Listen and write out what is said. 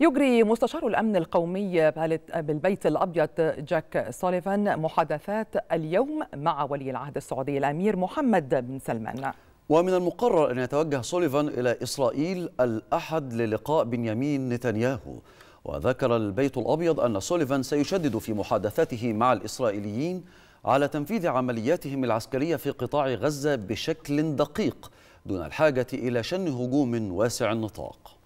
يجري مستشار الأمن القومي بالبيت الأبيض جاك سوليفان محادثات اليوم مع ولي العهد السعودي الأمير محمد بن سلمان ومن المقرر أن يتوجه سوليفان إلى إسرائيل الأحد للقاء بنيامين نتنياهو وذكر البيت الأبيض أن سوليفان سيشدد في محادثاته مع الإسرائيليين على تنفيذ عملياتهم العسكرية في قطاع غزة بشكل دقيق دون الحاجة إلى شن هجوم واسع النطاق